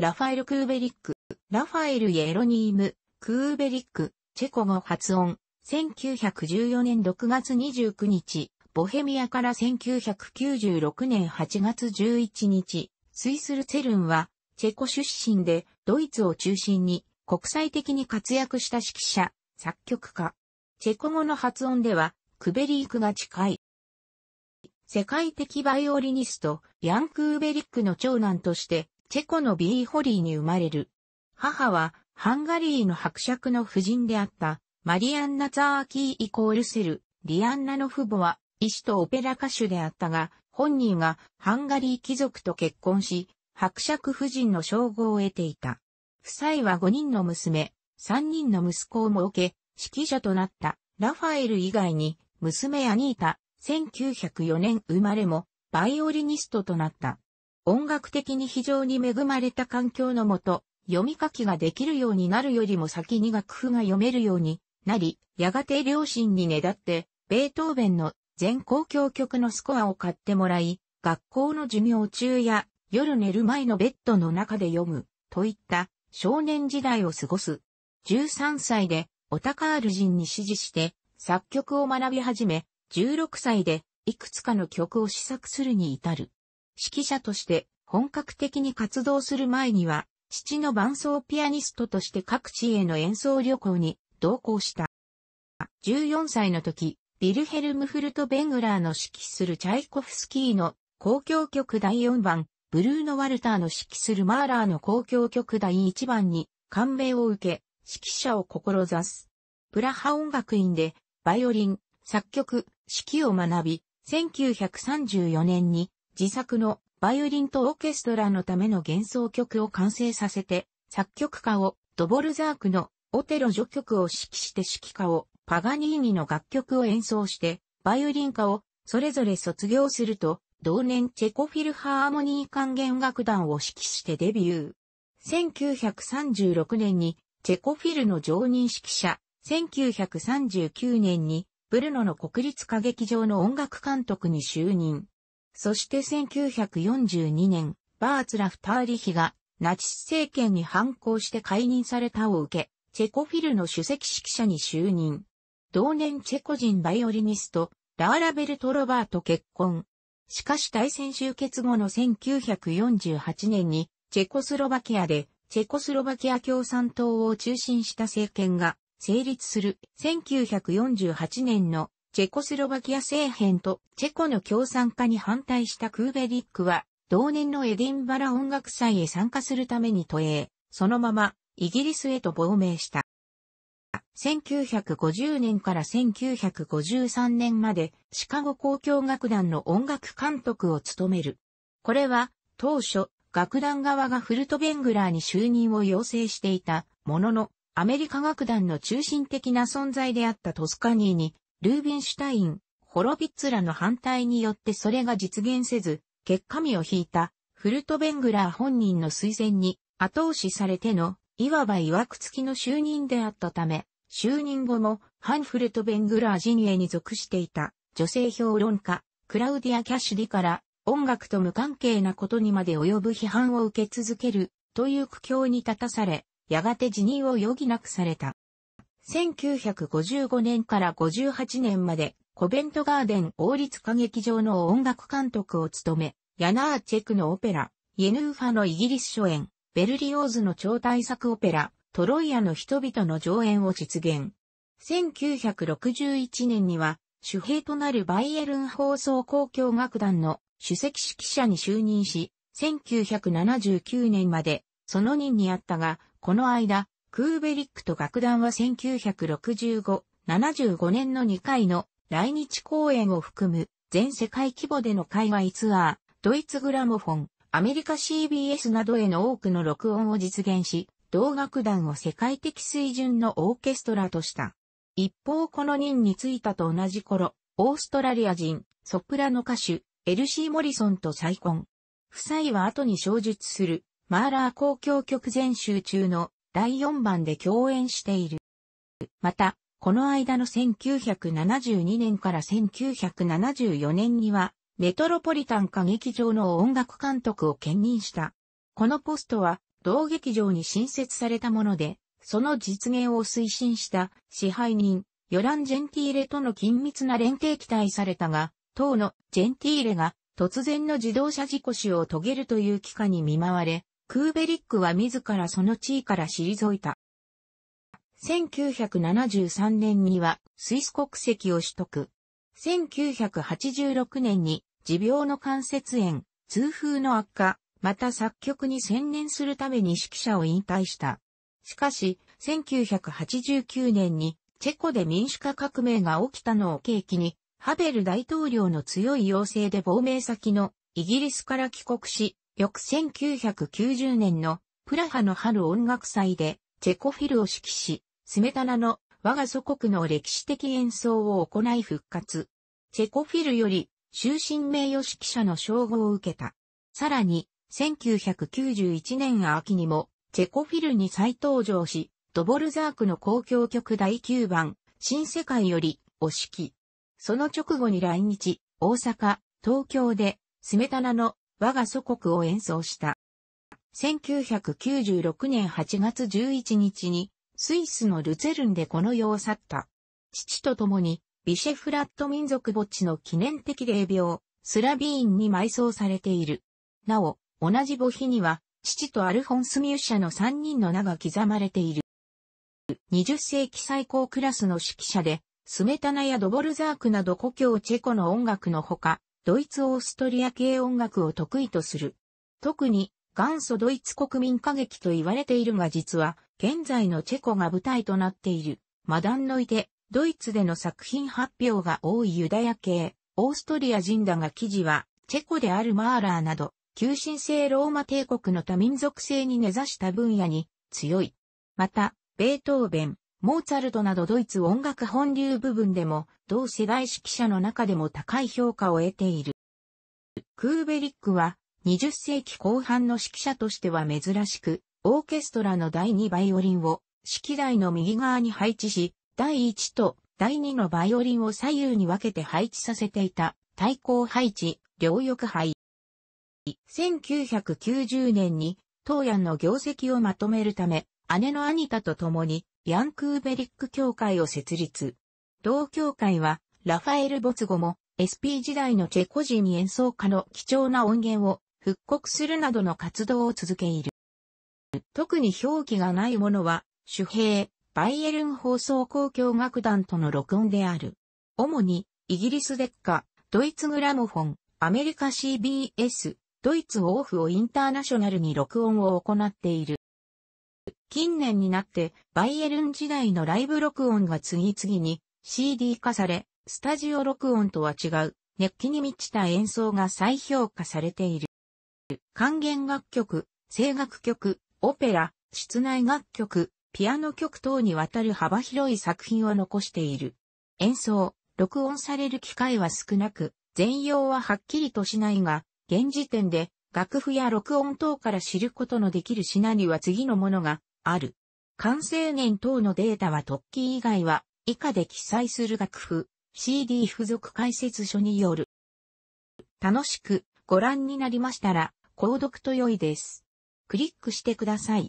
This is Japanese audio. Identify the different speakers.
Speaker 1: ラファエル・クーベリック、ラファエル・イエロニーム、クーベリック、チェコ語発音、1914年6月29日、ボヘミアから1996年8月11日、スイスル・ツェルンは、チェコ出身で、ドイツを中心に、国際的に活躍した指揮者、作曲家。チェコ語の発音では、クベリークが近い。世界的バイオリニスト、ヤン・クーベリックの長男として、チェコのビーホリーに生まれる。母は、ハンガリーの伯爵の夫人であった、マリアンナ・ザーキー・イコール・セル、リアンナの父母は、医師とオペラ歌手であったが、本人がハンガリー貴族と結婚し、伯爵夫人の称号を得ていた。夫妻は5人の娘、3人の息子を設け、指揮者となったラファエル以外に、娘アニータ、1904年生まれも、バイオリニストとなった。音楽的に非常に恵まれた環境のもと、読み書きができるようになるよりも先に楽譜が読めるようになり、やがて両親にねだって、ベートーベンの全公共曲のスコアを買ってもらい、学校の授業中や夜寝る前のベッドの中で読む、といった少年時代を過ごす。13歳でオタカール人に指示して作曲を学び始め、16歳でいくつかの曲を試作するに至る。指揮者として本格的に活動する前には、父の伴奏ピアニストとして各地への演奏旅行に同行した。14歳の時、ビルヘルム・フルト・ベングラーの指揮するチャイコフスキーの公共曲第4番、ブルーノ・ワルターの指揮するマーラーの公共曲第1番に感銘を受け、指揮者を志す。プラハ音楽院で、バイオリン、作曲、指揮を学び、1934年に自作のバイオリンとオーケストラのための幻想曲を完成させて、作曲家をドボルザークのオテロ序曲を指揮して指揮家をパガニーニの楽曲を演奏して、バイオリン家をそれぞれ卒業すると、同年チェコフィルハーモニー管弦楽団を指揮してデビュー。1936年にチェコフィルの常任指揮者、1939年にブルノの国立歌劇場の音楽監督に就任。そして1942年、バーツラフ・ターリヒがナチス政権に反抗して解任されたを受け、チェコフィルの首席指揮者に就任。同年チェコ人バイオリニスト、ラーラベルト・ロバーと結婚。しかし大戦終結後の1948年に、チェコスロバキアで、チェコスロバキア共産党を中心した政権が成立する1948年のチェコスロバキア政変とチェコの共産化に反対したクーベリックは、同年のエディンバラ音楽祭へ参加するために都営、そのままイギリスへと亡命した。1950年から1953年までシカゴ交響楽団の音楽監督を務める。これは当初楽団側がフルトベングラーに就任を要請していたもののアメリカ楽団の中心的な存在であったトスカニーにルービンシュタイン、ホロビッツらの反対によってそれが実現せず、結果身を引いた、フルトベングラー本人の推薦に後押しされての、いわば曰く付きの就任であったため、就任後も、ハンフルトベングラー陣営に属していた、女性評論家、クラウディア・キャッシュディから、音楽と無関係なことにまで及ぶ批判を受け続ける、という苦境に立たされ、やがて辞任を余儀なくされた。1955年から58年まで、コベントガーデン王立歌劇場の音楽監督を務め、ヤナーチェクのオペラ、イェヌーファのイギリス初演、ベルリオーズの超大作オペラ、トロイアの人々の上演を実現。1961年には、主兵となるバイエルン放送公共楽団の主席指揮者に就任し、1979年まで、その任にあったが、この間、クーベリックと楽団は1965、75年の2回の来日公演を含む全世界規模での海外ツアー、ドイツグラモフォン、アメリカ CBS などへの多くの録音を実現し、同楽団を世界的水準のオーケストラとした。一方この任についたと同じ頃、オーストラリア人、ソプラノ歌手、エルシー・モリソンと再婚。夫妻は後に小述する、マーラー公共曲全集中の第4番で共演している。また、この間の1972年から1974年には、メトロポリタン歌劇場の音楽監督を兼任した。このポストは、同劇場に新設されたもので、その実現を推進した支配人、ヨラン・ジェンティーレとの緊密な連携期待されたが、当のジェンティーレが突然の自動車事故死を遂げるという機会に見舞われ、クーベリックは自らその地位から退いた。1973年にはスイス国籍を取得。1986年に持病の関節炎、痛風の悪化、また作曲に専念するために指揮者を引退した。しかし、1989年にチェコで民主化革命が起きたのを契機に、ハベル大統領の強い要請で亡命先のイギリスから帰国し、翌1990年のプラハの春音楽祭でチェコフィルを指揮し、スメタナの我が祖国の歴史的演奏を行い復活。チェコフィルより終身名誉指揮者の称号を受けた。さらに、1991年秋にも、チェコフィルに再登場し、ドボルザークの公共曲第9番、新世界より、お指揮。その直後に来日、大阪、東京で、スメタナの我が祖国を演奏した。1996年8月11日に、スイスのルツェルンでこの世を去った。父と共に、ビシェフラット民族墓地の記念的霊廟、スラビーンに埋葬されている。なお、同じ墓碑には、父とアルフォンス・ミュッシャの三人の名が刻まれている。20世紀最高クラスの指揮者で、スメタナやドボルザークなど故郷チェコの音楽のほか、ドイツ・オーストリア系音楽を得意とする。特に元祖ドイツ国民歌劇と言われているが実は現在のチェコが舞台となっている。マダンのいて、ドイツでの作品発表が多いユダヤ系、オーストリア人だが記事は、チェコであるマーラーなど、旧神聖ローマ帝国の多民族性に根ざした分野に強い。また、ベートーベン、モーツァルトなどドイツ音楽本流部分でも、同世代指揮者の中でも高い評価を得ている。クーベリックは、20世紀後半の指揮者としては珍しく、オーケストラの第2バイオリンを、指揮台の右側に配置し、第1と第2のバイオリンを左右に分けて配置させていた、対抗配置、両翼配。1990年に、東安の業績をまとめるため、姉のアニタと共に、ヤンクーベリック協会を設立。同協会は、ラファエル・ボツゴも、SP 時代のチェコ人演奏家の貴重な音源を復刻するなどの活動を続けいる。特に表記がないものは、主兵、バイエルン放送交響楽団との録音である。主に、イギリスデッカ、ドイツグラモフォン、アメリカ CBS、ドイツオーフをインターナショナルに録音を行っている。近年になって、バイエルン時代のライブ録音が次々に CD 化され、スタジオ録音とは違う、熱気に満ちた演奏が再評価されている。管弦楽曲、声楽曲、オペラ、室内楽曲、ピアノ曲等にわたる幅広い作品を残している。演奏、録音される機会は少なく、全容ははっきりとしないが、現時点で楽譜や録音等から知ることのできる品には次のものがある。完成年等のデータは特記以外は以下で記載する楽譜 CD 付属解説書による。楽しくご覧になりましたら購読と良いです。クリックしてください。